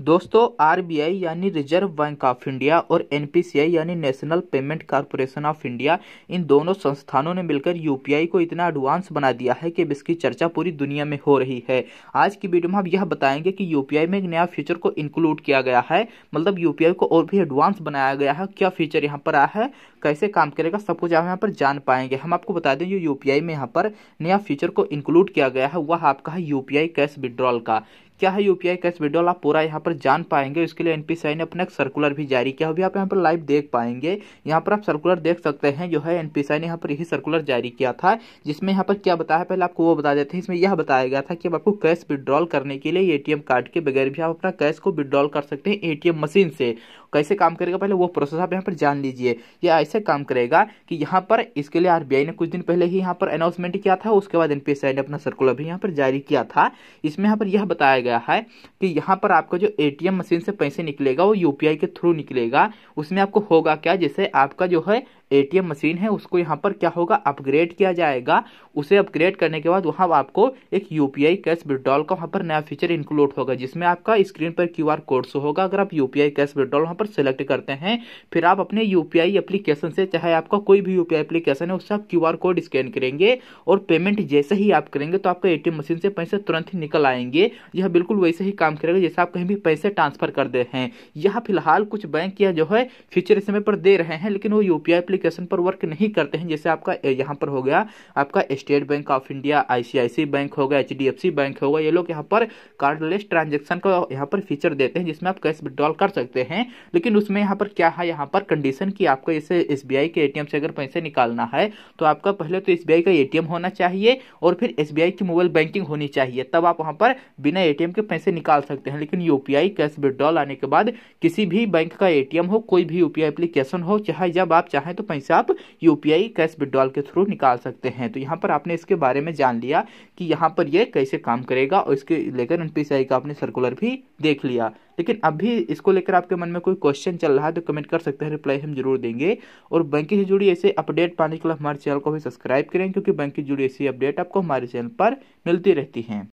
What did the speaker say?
दोस्तों आरबीआई यानी reserve bank of India और एनपीसीआई यानी national payment corporation of India इन दोनों संस्थानों ने मिलकर यूपीआई को इतना एडवांस बना दिया है कि इसकी चर्चा पूरी दुनिया में हो रही है आज की वीडियो में हम यह बताएंगे कि यूपीआई में एक नया फीचर को इंक्लूड किया गया है मतलब यूपीआई को और भी एडवांस बनाया गया है क्या फीचर यहाँ पर आया है कैसे काम करेगा सब कुछ आप यहाँ पर जान पाएंगे हम आपको बता दें जो यूपीआई में यहाँ पर नया फीचर को इंक्लूड किया गया है वह आपका है यू कैश विड्रॉल का क्या है यूपीआई कैश विड्रॉल आप पूरा यहाँ पर जान पाएंगे इसके लिए एनपीसीआई ने अपना एक सर्कुलर भी जारी किया अभी आप यहाँ पर लाइव देख पाएंगे यहाँ पर आप सर्कुलर देख सकते हैं जो है एनपीसीआई ने यहाँ पर यही सर्कुलर जारी किया था जिसमें यहाँ पर क्या बताया पहले आपको वो बता देते हैं इसमें यह बताया गया था कि आपको कैश विड्रॉल करने के लिए ए कार्ड के बगैर भी आप अपना कैश को विड्रॉल कर सकते हैं ए मशीन से कैसे काम करेगा पहले वो प्रोसेस आप यहाँ पर जान लीजिए ये ऐसे काम करेगा कि यहाँ पर इसके लिए आरबीआई ने कुछ दिन पहले ही यहाँ पर अनाउंसमेंट किया था उसके बाद एनपीएसआई ने अपना सर्कुलर भी यहाँ पर जारी किया था इसमें यहाँ पर यह बताया गया गया है कि यहाँ पर आपका जो एटीएम मशीन से पैसे निकलेगा वो यूपीआई के थ्रू निकलेगा उसमें आपको होगा क्या जैसे आपका जो है एटीएम मशीन है उसको यहाँ पर क्या होगा अपग्रेड किया जाएगा उसे अपग्रेड करने के बाद वहाँ आपको एक यूपीआई कैश विड्रॉल का वहाँ पर नया फीचर इंक्लूड होगा जिसमें आपका स्क्रीन पर क्यू आर कोड शो होगा अगर आप यूपीआई कैश विड्रॉल वहाँ पर सिलेक्ट करते हैं फिर आप अपने यूपीआई एप्लीकेशन से चाहे आपका कोई भी यूपीआई एप्लीकेशन है उससे आप क्यू कोड स्कैन करेंगे और पेमेंट जैसे ही आप करेंगे तो आपका एटीएम मशीन से पैसे तुरंत ही निकल आएंगे यह बिल्कुल वैसे ही काम करेगा जैसे आप कहीं भी पैसे ट्रांसफर कर दे हैं यह फिलहाल कुछ बैंक या जो है फीचर इस समय पर दे रहे हैं लेकिन वो यूपीआई एप्लीकेशन पर वर्क नहीं करते हैं जैसे आपका यहाँ पर हो गया आपका state bank of India ICIC bank हो गया एच बैंक होगा ये लोग यहाँ पर कार्डलेस ट्रांजेक्शन का यहाँ पर फीचर देते हैं जिसमें आप कैश विड्रॉल कर सकते हैं लेकिन उसमें यहाँ पर क्या है यहाँ पर कंडीशन की आपको इसे एस के ए से अगर पैसे निकालना है तो आपका पहले तो एस का ए होना चाहिए और फिर एस की मोबाइल बैंकिंग होनी चाहिए तब आप वहाँ पर बिना ए के पैसे निकाल सकते हैं लेकिन यूपीआई कैश विड्रॉल आने के बाद किसी भी बैंक का एटीएम हो कोई भी यूपीआई एप्लीकेशन हो चाहे जब आप चाहें तो पैसे आप यूपीआई कैश विड्रॉल के थ्रू निकाल सकते हैं तो यहाँ पर आपने इसके बारे में जान लिया कि यहाँ पर यह कैसे काम करेगा और इसके लेकर एनपीसीआई का आपने सर्कुलर भी देख लिया लेकिन अभी इसको लेकर आपके मन में कोई क्वेश्चन चल रहा है तो कमेंट कर सकते हैं रिप्लाई हम जरूर देंगे और बैंकिंग से जुड़ी ऐसे अपडेट पाने के लिए हमारे चैनल को भी सब्सक्राइब करें क्योंकि बैंकिंग से जुड़ी ऐसी अपडेट आपको हमारे चैनल पर मिलती रहती हैं